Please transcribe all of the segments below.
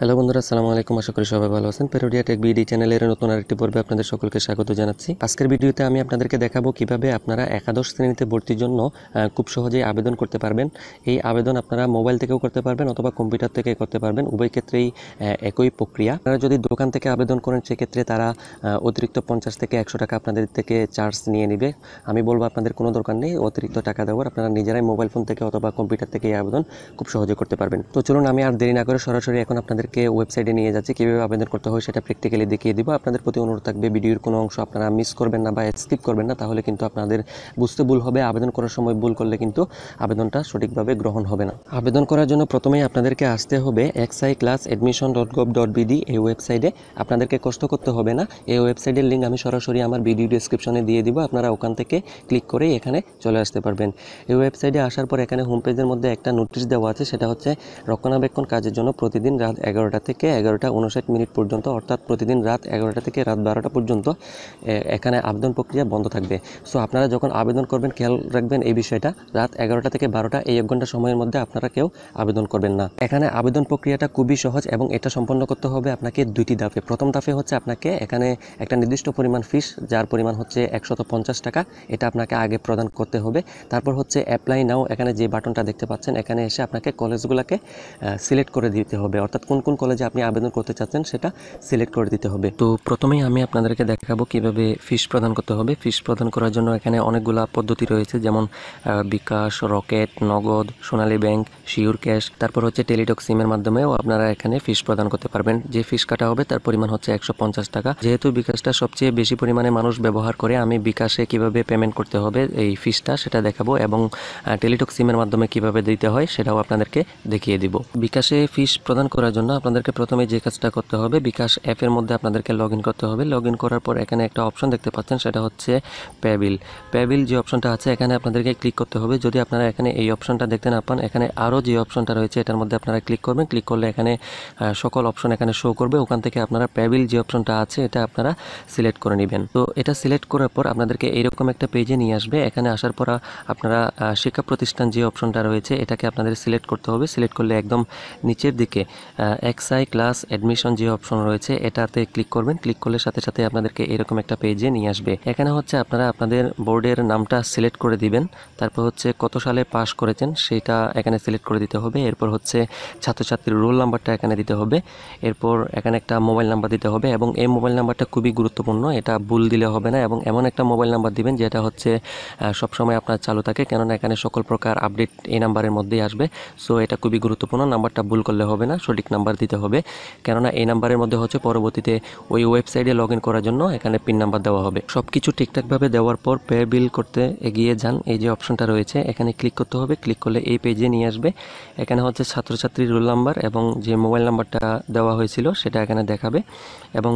hello বন্ধুরা আসসালামু আলাইকুম আশা করি সবাই ভালো আছেন পেরোডিয়া টেক বিডি চ্যানেলের নতুন আরেকটি পর্বে আপনাদের সকলকে স্বাগত জানাচ্ছি আজকের ভিডিওতে আমি আপনাদেরকে দেখাবো কিভাবে আপনারা একাদশ শ্রেণীতে ভর্তির জন্য খুব সহজেই আবেদন করতে পারবেন এই আবেদন আপনারা মোবাইল থেকেও করতে পারবেন অথবা কম্পিউটার থেকে করতে পারবেন উভয় ক্ষেত্রেই একই প্রক্রিয়া আপনারা যদি দোকান থেকে আবেদন করেন সেক্ষেত্রে তারা অতিরিক্ত পঞ্চাশ থেকে একশো টাকা আপনাদের থেকে চার্জ নিয়ে নেবে আমি বলবো আপনাদের কোনো দরকার নেই অতিরিক্ত টাকা দেওয়ার আপনারা নিজেরাই মোবাইল ফোন থেকে অথবা কম্পিউটার থেকে এই আবেদন খুব সহজে করতে পারবেন তো চলুন আমি আর দেরি না করে সরাসরি এখন আপনাদের আপনাদেরকে ওয়েবসাইটে নিয়ে যাচ্ছে কীভাবে আবেদন করতে হয় সেটা প্র্যাকটিক্যালি দেখিয়ে দিব আপনাদের প্রতি অনুরোধ থাকবে ভিডিওর কোনো অংশ আপনারা মিস করবেন না বা স্কিপ করবেন না তাহলে কিন্তু আপনাদের বুঝতে ভুল হবে আবেদন করার সময় ভুল করলে কিন্তু আবেদনটা সঠিকভাবে গ্রহণ হবে না আবেদন করার জন্য প্রথমেই আপনাদেরকে আসতে হবে XI class admission dot gov dot BD এই ওয়েবসাইটে আপনাদেরকে কষ্ট করতে হবে না এই ওয়েবসাইটের লিঙ্ক আমি সরাসরি আমার ভিডিও ডিসক্রিপশনে দিয়ে দিব আপনারা ওখান থেকে ক্লিক করে এখানে চলে আসতে পারবেন এই ওয়েবসাইটে আসার পর এখানে হোম পেজের মধ্যে একটা নোটিশ দেওয়া আছে সেটা হচ্ছে রক্ষণাবেক্ষণ কাজের জন্য প্রতিদিন রাত এগারো এগারোটা থেকে এগারোটা উনষাট মিনিট পর্যন্ত অর্থাৎ প্রতিদিন রাত এগারোটা থেকে রাত বারোটা পর্যন্ত এখানে আবেদন প্রক্রিয়া বন্ধ থাকবে সো আপনারা যখন আবেদন করবেন খেয়াল রাখবেন এই বিষয়টা রাত এগারোটা থেকে বারোটা এই এক ঘন্টা সময়ের মধ্যে আপনারা কেউ আবেদন করবেন না এখানে আবেদন প্রক্রিয়াটা খুবই সহজ এবং এটা সম্পন্ন করতে হবে আপনাকে দুইটি দাফে প্রথম দাফে হচ্ছে আপনাকে এখানে একটা নির্দিষ্ট পরিমাণ ফিস যার পরিমাণ হচ্ছে একশত পঞ্চাশ টাকা এটা আপনাকে আগে প্রদান করতে হবে তারপর হচ্ছে অ্যাপ্লাই নাও এখানে যে বাটনটা দেখতে পাচ্ছেন এখানে এসে আপনাকে কলেজগুলোকে সিলেক্ট করে দিতে হবে অর্থাৎ কোন কোন কলেজে আপনি আবেদন করতে চাচ্ছেন সেটা সিলেক্ট করে দিতে হবে তো প্রথমেই আমি আপনাদেরকে দেখাবো কিভাবে ফিস প্রদান করতে হবে ফিস প্রদান করার জন্য এখানে অনেকগুলো পদ্ধতি রয়েছে যেমন বিকাশ রকেট নগদ সোনালী ব্যাংক শিওর ক্যাশ তারপর হচ্ছে টেলিটক সিমের মাধ্যমেও আপনারা এখানে ফিস প্রদান করতে পারবেন যে ফিস কাটা হবে তার পরিমাণ হচ্ছে একশো টাকা যেহেতু বিকাশটা সবচেয়ে বেশি পরিমাণে মানুষ ব্যবহার করে আমি বিকাশে কিভাবে পেমেন্ট করতে হবে এই ফিসটা সেটা দেখাবো এবং টেলিটক সিমের মাধ্যমে কিভাবে দিতে হয় সেটাও আপনাদেরকে দেখিয়ে দিব বিকাশে ফিস প্রদান করার জন্য আপনাদেরকে প্রথমে যে কাজটা করতে হবে বিকাশ অ্যাপের মধ্যে আপনাদেরকে লগ করতে হবে লগ করার পর এখানে একটা অপশন দেখতে পাচ্ছেন সেটা হচ্ছে প্যাবিল প্যাবিল যে অপশনটা আছে এখানে আপনাদেরকে ক্লিক করতে হবে যদি আপনারা এখানে এই অপশনটা দেখতে না পান এখানে আরও যে অপশনটা রয়েছে এটার মধ্যে আপনারা ক্লিক করবেন ক্লিক করলে এখানে সকল অপশন এখানে শো করবে ওখান থেকে আপনারা প্যাবিল যে অপশনটা আছে এটা আপনারা সিলেক্ট করে নেবেন তো এটা সিলেক্ট করার পর আপনাদেরকে এরকম একটা পেজে নিয়ে আসবে এখানে আসার পর আপনারা শিক্ষা প্রতিষ্ঠান যে অপশনটা রয়েছে এটাকে আপনাদের সিলেক্ট করতে হবে সিলেক্ট করলে একদম নিচের দিকে এক্সআই ক্লাস অ্যাডমিশন যে অপশন রয়েছে এটাতে ক্লিক করবেন ক্লিক করলে সাথে সাথে আপনাদেরকে এরকম একটা পেজে নিয়ে আসবে এখানে হচ্ছে আপনারা আপনাদের বোর্ডের নামটা সিলেক্ট করে দিবেন তারপর হচ্ছে কত সালে পাশ করেছেন সেটা এখানে সিলেক্ট করে দিতে হবে এরপর হচ্ছে ছাত্রছাত্রীর রোল নাম্বারটা এখানে দিতে হবে এরপর এখানে একটা মোবাইল নাম্বার দিতে হবে এবং এই মোবাইল নাম্বারটা খুবই গুরুত্বপূর্ণ এটা ভুল দিলে হবে না এবং এমন একটা মোবাইল নাম্বার দিবেন যেটা হচ্ছে সবসময় আপনার চালু থাকে কেননা এখানে সকল প্রকার আপডেট এই নাম্বারের মধ্যেই আসবে সো এটা খুবই গুরুত্বপূর্ণ নাম্বারটা ভুল করলে হবে না সঠিক নাম্বার নাম্বার দিতে হবে কেননা এই নাম্বারের মধ্যে হচ্ছে পরবর্তীতে ওই ওয়েবসাইটে লগ করার জন্য এখানে পিন নাম্বার দেওয়া হবে সব কিছু ঠিকঠাকভাবে দেওয়ার পর পে বিল করতে এগিয়ে যান এই যে অপশনটা রয়েছে এখানে ক্লিক করতে হবে ক্লিক করলে এই পেজে নিয়ে আসবে এখানে হচ্ছে ছাত্রছাত্রীর রোল নাম্বার এবং যে মোবাইল নাম্বারটা দেওয়া হয়েছিল সেটা এখানে দেখাবে এবং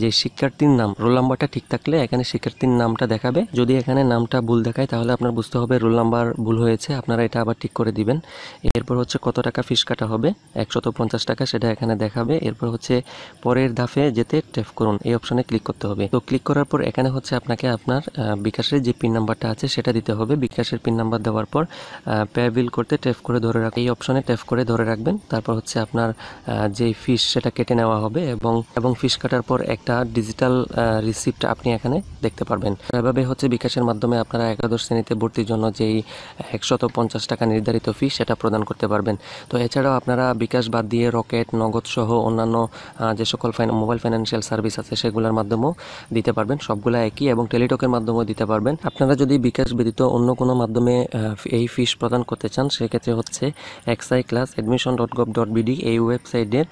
যে শিক্ষার্থীর নাম রোল নাম্বারটা ঠিক থাকলে এখানে শিক্ষার্থীর নামটা দেখাবে যদি এখানে নামটা ভুল দেখায় তাহলে আপনার বুঝতে হবে রোল নাম্বার ভুল হয়েছে আপনারা এটা আবার ঠিক করে দিবেন এরপর হচ্ছে কত টাকা ফিস কাটা হবে একশত পঞ্চাশ টাকা সেটা এখানে দেখাবে এরপর হচ্ছে পরের ধাপে যেতে ট্যাপ করুন এই অপশনে ক্লিক করতে হবে তো ক্লিক করার পর এখানে হচ্ছে আপনাকে আপনার বিকাশের যে পিন নাম্বারটা আছে সেটা দিতে হবে বিকাশের পিন নাম্বার দেওয়ার পর পে বিল করতে ট্যাপ করে ধরে রাখ এই অপশনে ট্যাপ করে ধরে রাখবেন তারপর হচ্ছে আপনার যে ফিস সেটা কেটে নেওয়া হবে এবং এবং ফিস কাটার পর একটা ডিজিটাল রিসিপ্ট আপনি এখানে দেখতে পারবেন এভাবে হচ্ছে বিকাশের মাধ্যমে আপনারা একাদশ শ্রেণীতে ভর্তির জন্য যেই একশত পঞ্চাশ টাকা নির্ধারিত ফি সেটা প্রদান করতে পারবেন তো এছাড়াও আপনারা বিকাশ বাদ দিয়ে রকেট ডাইরেক্ট নগদ সহ অন্যান্য যে সকল মোবাইল ফাইন্যান্সিয়াল সার্ভিস আছে সেগুলোর মাধ্যমেও দিতে পারবেন সবগুলো একই এবং টেলিটকের মাধ্যমেও দিতে পারবেন আপনারা যদি বিকাশ ব্যতীত অন্য কোনো মাধ্যমে এই ফিস প্রদান করতে চান সেক্ষেত্রে হচ্ছে XI class admission dot gov dot BD এই ওয়েবসাইটের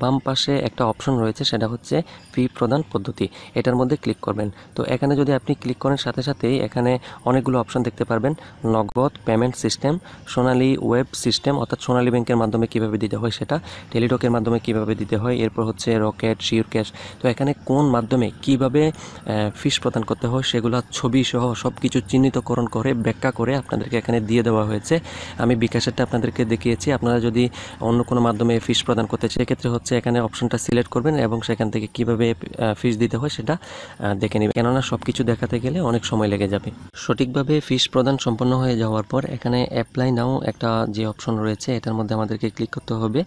বাম পাশে একটা অপশন রয়েছে সেটা হচ্ছে ফি প্রদান পদ্ধতি এটার মধ্যে ক্লিক করবেন তো এখানে যদি আপনি ক্লিক করেন সাথে সাথেই এখানে অনেকগুলো অপশন দেখতে পারবেন Nagad payment system Sonali web system অর্থাৎ সোনালী ব্যাংকের মাধ্যমে কীভাবে দিতে হয় সেটা হেলিডকের মাধ্যমে কিভাবে দিতে হয় এরপর হচ্ছে রকেট শিওর ক্যাশ তো এখানে কোন মাধ্যমে কিভাবে ফিস প্রদান করতে হয় সেগুলো ছবি সহ সব কিছু চিহ্নিতকরণ করে ব্যাখ্যা করে আপনাদেরকে এখানে দিয়ে দেওয়া হয়েছে আমি বিকাশেরটা আপনাদেরকে দেখিয়েছি আপনারা যদি অন্য কোনো মাধ্যমে ফিস প্রদান করতে সেক্ষেত্রে হচ্ছে এখানে অপশনটা সিলেক্ট করবেন এবং সেখান থেকে কিভাবে ফিস দিতে হয় সেটা দেখে নেবেন কেননা সব কিছু দেখাতে গেলে অনেক সময় লেগে যাবে সঠিকভাবে ফিস প্রদান সম্পন্ন হয়ে যাওয়ার পর এখানে অ্যাপ্লাই নাও একটা যে অপশন রয়েছে এটার মধ্যে আমাদেরকে ক্লিক করতে হবে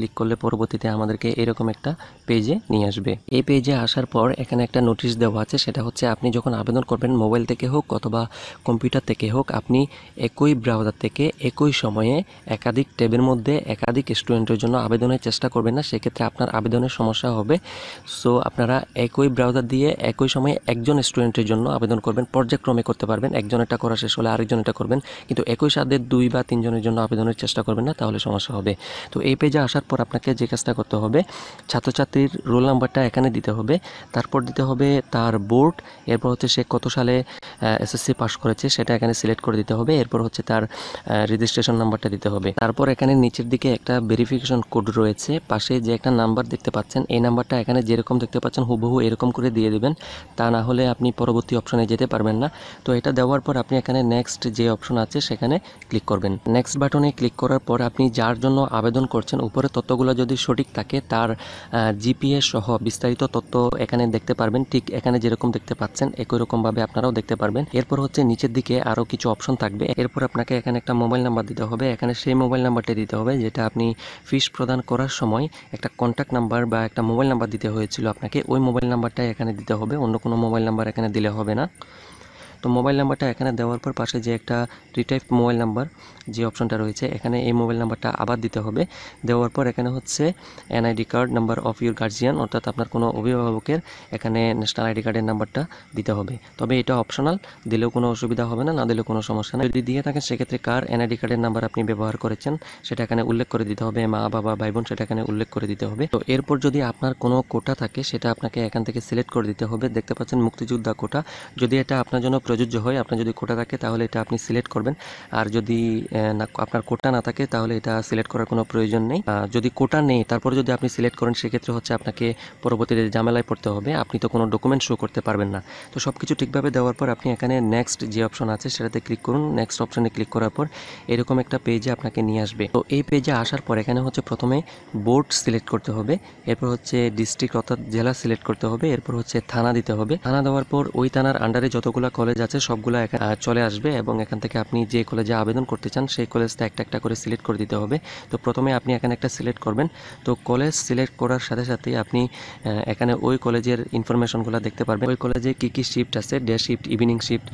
ক্লিক করলে পরবর্তীতে আমাদেরকে এরকম একটা পেজে নিয়ে আসবে এই পেজে আসার পর এখানে একটা নোটিশ দেওয়া আছে সেটা হচ্ছে আপনি যখন আবেদন করবেন মোবাইল থেকে হোক অথবা কম্পিউটার থেকে হোক আপনি একই ব্রাউজার থেকে একই সময়ে একাধিক ট্যাবের মধ্যে একাধিক স্টুডেন্টের জন্য আবেদনের চেষ্টা করবেন না সেক্ষেত্রে আপনার আবেদনের সমস্যা হবে সো আপনারা একই ব্রাউজার দিয়ে একই সময়ে একজন স্টুডেন্টের জন্য আবেদন করবেন পর্যায়ক্রমে করতে পারবেন একজন একটা করা শেষ হলে আরেকজন এটা করবেন কিন্তু একই সাথে দুই বা তিনজনের জন্য আবেদনের চেষ্টা করবেন না তাহলে সমস্যা হবে তো এই পেজে আসার এরপর আপনাকে যে কাজটা করতে হবে ছাত্রছাত্রীর রোল নাম্বারটা এখানে দিতে হবে তারপর দিতে হবে তার বোর্ড এরপর হচ্ছে সে কত সালে এসএসসি পাস করেছে সেটা এখানে সিলেক্ট করে দিতে হবে এরপর হচ্ছে তার রেজিস্ট্রেশন নাম্বারটা দিতে হবে তারপর এখানে নিচের দিকে একটা ভেরিফিকেশন কোড রয়েছে পাশে যে একটা নাম্বার দেখতে পাচ্ছেন এই নাম্বারটা এখানে যেরকম দেখতে পাচ্ছেন হুবহু এরকম করে দিয়ে দেবেন তা না হলে আপনি পরবর্তী অপশনে যেতে পারবেন না তো এটা দেওয়ার পর আপনি এখানে নেক্সট যে অপশন আছে সেখানে ক্লিক করবেন নেক্সট বাটনে ক্লিক করার পর আপনি যার জন্য আবেদন করছেন উপরে তথ্যগুলো যদি সঠিক থাকে তার জিপিএস সহ বিস্তারিত তত্ত্ব এখানে দেখতে পারবেন ঠিক এখানে যেরকম দেখতে পাচ্ছেন একই রকমভাবে আপনারাও দেখতে পারবেন এরপর হচ্ছে নিচের দিকে আরও কিছু অপশন থাকবে এরপর আপনাকে এখানে একটা মোবাইল নাম্বার দিতে হবে এখানে সেই মোবাইল নাম্বারটি দিতে হবে যেটা আপনি ফিস প্রদান করার সময় একটা কন্ট্যাক্ট নাম্বার বা একটা মোবাইল নাম্বার দিতে হয়েছিল আপনাকে ওই মোবাইল নাম্বারটাই এখানে দিতে হবে অন্য কোনো মোবাইল নাম্বার এখানে দিলে হবে না তো মোবাইল নাম্বারটা এখানে দেওয়ার পর পাশে যে একটা রিটাইপ মোবাইল নাম্বার যে অপশনটা রয়েছে এখানে এই মোবাইল নাম্বারটা আবার দিতে হবে দেওয়ার পর এখানে হচ্ছে NID card number of your guardian অর্থাৎ আপনার কোনো অভিভাবকের এখানে ন্যাশনাল আইডি কার্ডের নাম্বারটা দিতে হবে তবে এটা অপশনাল দিলেও কোনো অসুবিধা হবে না না দিলেও কোনো সমস্যা না যদি দিয়ে থাকেন সেক্ষেত্রে কার এনআইডি কার্ডের নাম্বার আপনি ব্যবহার করেছেন সেটা এখানে উল্লেখ করে দিতে হবে মা বাবা ভাই বোন সেটা এখানে উল্লেখ করে দিতে হবে তো এরপর যদি আপনার কোনো কোটা থাকে সেটা আপনাকে এখান থেকে সিলেক্ট করে দিতে হবে দেখতে পাচ্ছেন মুক্তিযোদ্ধা কোটা যদি এটা আপনার জন্য প্রযোজ্য হয় আপনার যদি কোটা থাকে তাহলে এটা আপনি সিলেক্ট করবেন আর যদি আপনার কোটা না থাকে তাহলে এটা সিলেক্ট করার কোনো প্রয়োজন নেই যদি কোটা নেই তারপর যদি আপনি সিলেক্ট করেন সেক্ষেত্রে হচ্ছে আপনাকে পরবর্তীতে ঝামেলায় পড়তে হবে আপনি তো কোনো ডকুমেন্ট শো করতে পারবেন না তো সব কিছু ঠিকভাবে দেওয়ার পর আপনি এখানে নেক্সট যে অপশন আছে সেটাতে ক্লিক করুন নেক্সট অপশনে ক্লিক করার পর এরকম একটা পেজে আপনাকে নিয়ে আসবে তো এই পেজে আসার পর এখানে হচ্ছে প্রথমে বোর্ড সিলেক্ট করতে হবে এরপর হচ্ছে ডিস্ট্রিক্ট অর্থাৎ জেলা সিলেক্ট করতে হবে এরপর হচ্ছে থানা দিতে হবে থানা দেওয়ার পর ওই থানার আন্ডারে যতগুলো কলেজ কলেজ আছে সবগুলো চলে আসবে এবং এখান থেকে আপনি যে কলেজে আবেদন করতে চান সেই কলেজটা একটা একটা করে সিলেক্ট করে দিতে হবে তো প্রথমে আপনি এখানে একটা সিলেক্ট করবেন তো কলেজ সিলেক্ট করার সাথে সাথে আপনি এখানে ওই কলেজের ইনফরমেশনগুলো দেখতে পারবেন ওই কলেজে কী কী শিফট আছে ডে শিফট ইভিনিং শিফট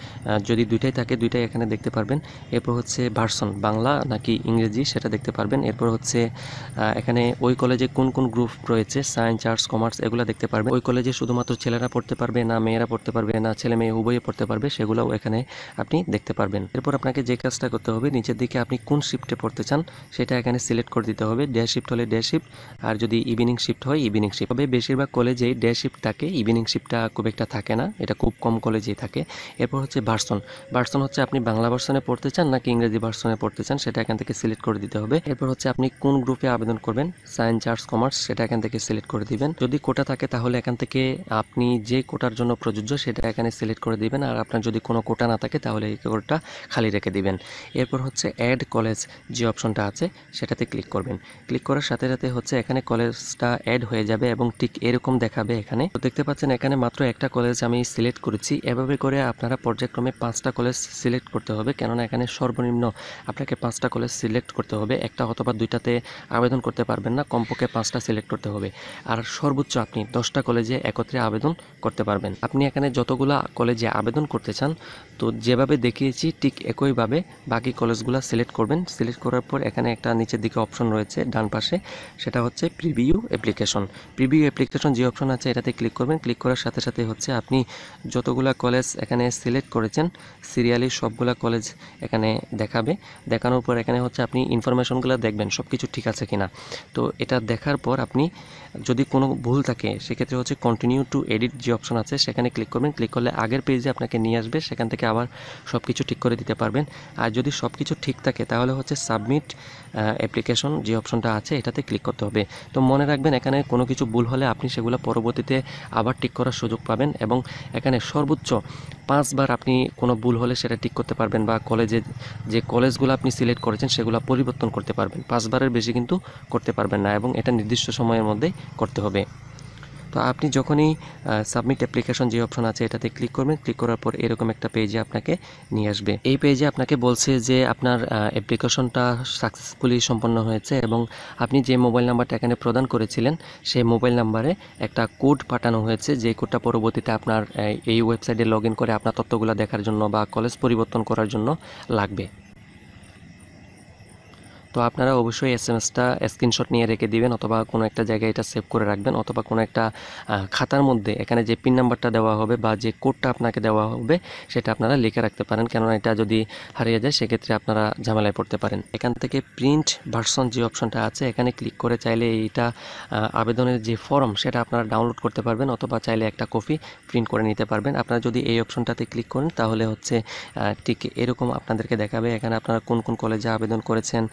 যদি দুইটাই থাকে দুইটাই এখানে দেখতে পারবেন এরপর হচ্ছে ভার্সন বাংলা নাকি ইংরেজি সেটা দেখতে পারবেন এরপর হচ্ছে এখানে ওই কলেজে কোন কোন গ্রুপ রয়েছে সায়েন্স আর্টস কমার্স এগুলো দেখতে পারবেন ওই কলেজে শুধুমাত্র ছেলেরা পড়তে পারবে না মেয়েরা পড়তে পারবে না ছেলে মেয়ে উভয়ে পড়তে পারবে সেগুলোও এখানে আপনি দেখতে পারবেন এরপর আপনাকে যে কাজটা করতে হবে নিচের দিকে আপনি কোন শিফটে পড়তে চান সেটা এখানে সিলেক্ট করে দিতে হবে ডে শিফট হলে ডে শিফট আর যদি ইভিনিং শিফট হয় ইভিনিং শিফট তবে বেশিরভাগ কলেজেই ডে শিফট থাকে ইভিনিং শিফটটা খুব একটা থাকে না এটা খুব কম কলেজেই থাকে এরপর হচ্ছে ভার্সন ভার্সন হচ্ছে আপনি বাংলা ভার্সনে পড়তে চান নাকি ইংরেজি ভার্সনে পড়তে চান সেটা এখান থেকে সিলেক্ট করে দিতে হবে এরপর হচ্ছে আপনি কোন গ্রুপে আবেদন করবেন সায়েন্স আর্টস কমার্স সেটা এখান থেকে সিলেক্ট করে দিবেন যদি কোটা থাকে তাহলে এখান থেকে আপনি যে কোটার জন্য প্রযোজ্য সেটা এখানে সিলেক্ট করে দিবেন আর আপনার যদি কোনো কোটা না থাকে তাহলে এই কোটা খালি রেখে দিবেন এরপর হচ্ছে অ্যাড কলেজ যে অপশনটা আছে সেটাতে ক্লিক করবেন ক্লিক করার সাথে সাথে হচ্ছে এখানে কলেজটা অ্যাড হয়ে যাবে এবং ঠিক এরকম দেখাবে এখানে তো দেখতে পাচ্ছেন এখানে মাত্র একটা কলেজ আমি সিলেক্ট করেছি এভাবে করে আপনারা পর্যায়ক্রমে পাঁচটা কলেজ সিলেক্ট করতে হবে কেননা এখানে সর্বনিম্ন আপনাকে পাঁচটা কলেজ সিলেক্ট করতে হবে একটা অথবা দুইটাতে আবেদন করতে পারবেন না কমপক্ষে পাঁচটা সিলেক্ট করতে হবে আর সর্বোচ্চ আপনি দশটা কলেজে একত্রে আবেদন করতে পারবেন আপনি এখানে যতগুলা কলেজে আবেদন করতে চান তো যেভাবে দেখিয়েছি ঠিক একইভাবে বাকি কলেজগুলো সিলেক্ট করবেন সিলেক্ট করার পর এখানে একটা নিচের দিকে অপশন রয়েছে ডান পাশে সেটা হচ্ছে প্রিভিউ অ্যাপ্লিকেশন প্রিভিউ অ্যাপ্লিকেশন যে অপশন আছে এটাতে ক্লিক করবেন ক্লিক করার সাথে সাথে হচ্ছে আপনি যতগুলো কলেজ এখানে সিলেক্ট করেছেন সিরিয়ালি সবগুলো কলেজ এখানে দেখাবে দেখানোর পর এখানে হচ্ছে আপনি ইনফরমেশনগুলো দেখবেন সব কিছু ঠিক আছে কিনা তো এটা দেখার পর আপনি যদি কোনো ভুল থাকে সেক্ষেত্রে হচ্ছে কন্টিনিউ টু এডিট যে অপশন আছে সেখানে ক্লিক করবেন ক্লিক করলে আগের পেজে আপনাকে নিয়ে আসবে সেখান থেকে আবার সব কিছু ঠিক করে দিতে পারবেন আর যদি সব কিছু ঠিক থাকে তাহলে হচ্ছে সাবমিট অ্যাপ্লিকেশন যে অপশনটা আছে এটাতে ক্লিক করতে হবে তো মনে রাখবেন এখানে কোনো কিছু ভুল হলে আপনি সেগুলো পরবর্তীতে আবার ঠিক করার সুযোগ পাবেন এবং এখানে সর্বোচ্চ পাঁচবার আপনি কোনো ভুল হলে সেটা ঠিক করতে পারবেন বা কলেজে যে কলেজগুলো আপনি সিলেক্ট করেছেন সেগুলো পরিবর্তন করতে পারবেন পাঁচবারের বেশি কিন্তু করতে পারবেন না এবং এটা নির্দিষ্ট সময়ের মধ্যে করতে হবে তো আপনি যখনই সাবমিট অ্যাপ্লিকেশন যে অপশন আছে এটাতে ক্লিক করবেন ক্লিক করার পর এরকম একটা পেজে আপনাকে নিয়ে আসবে এই পেজে আপনাকে বলছে যে আপনার অ্যাপ্লিকেশনটা সাকসেসফুলি সম্পন্ন হয়েছে এবং আপনি যে মোবাইল নাম্বারটা এখানে প্রদান করেছিলেন সেই মোবাইল নাম্বারে একটা কোড পাঠানো হয়েছে যে কোডটা পরবর্তীতে আপনার এই ওয়েবসাইটে লগ করে আপনার তথ্যগুলো দেখার জন্য বা কলেজ পরিবর্তন করার জন্য লাগবে তো আপনারা অবশ্যই এস এম এসটা স্ক্রিনশট নিয়ে রেখে দিবেন অথবা কোনো একটা জায়গায় এটা সেভ করে রাখবেন অথবা কোনো একটা খাতার মধ্যে এখানে যে পিন নাম্বারটা দেওয়া হবে বা যে কোডটা আপনাকে দেওয়া হবে সেটা আপনারা লিখে রাখতে পারেন কেননা এটা যদি হারিয়ে যায় সেক্ষেত্রে আপনারা ঝামেলায় পড়তে পারেন এখান থেকে প্রিন্ট ভার্সন যে অপশনটা আছে এখানে ক্লিক করে চাইলে এইটা আবেদনের যে ফর্ম সেটা আপনারা ডাউনলোড করতে পারবেন অথবা চাইলে একটা কপি প্রিন্ট করে নিতে পারবেন আপনারা যদি এই অপশনটাতে ক্লিক করেন তাহলে হচ্ছে ঠিক এরকম আপনাদেরকে দেখাবে এখানে আপনারা কোন কোন কলেজে আবেদন করেছেন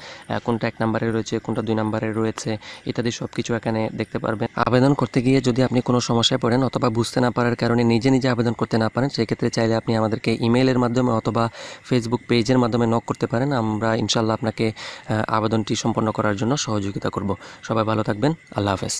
কোনটা এক নাম্বারে রয়েছে কোনটা দুই নাম্বারে রয়েছে ইত্যাদি সব কিছু এখানে দেখতে পারবেন আবেদন করতে গিয়ে যদি আপনি কোনো সমস্যায় পড়েন অথবা বুঝতে না পারার কারণে নিজে নিজে আবেদন করতে না পারেন সেক্ষেত্রে চাইলে আপনি আমাদেরকে ইমেলের মাধ্যমে অথবা ফেসবুক পেজের মাধ্যমে নক করতে পারেন আমরা ইনশাল্লাহ আপনাকে আবেদনটি সম্পন্ন করার জন্য সহযোগিতা করব সবাই ভালো থাকবেন আল্লাহ হাফেজ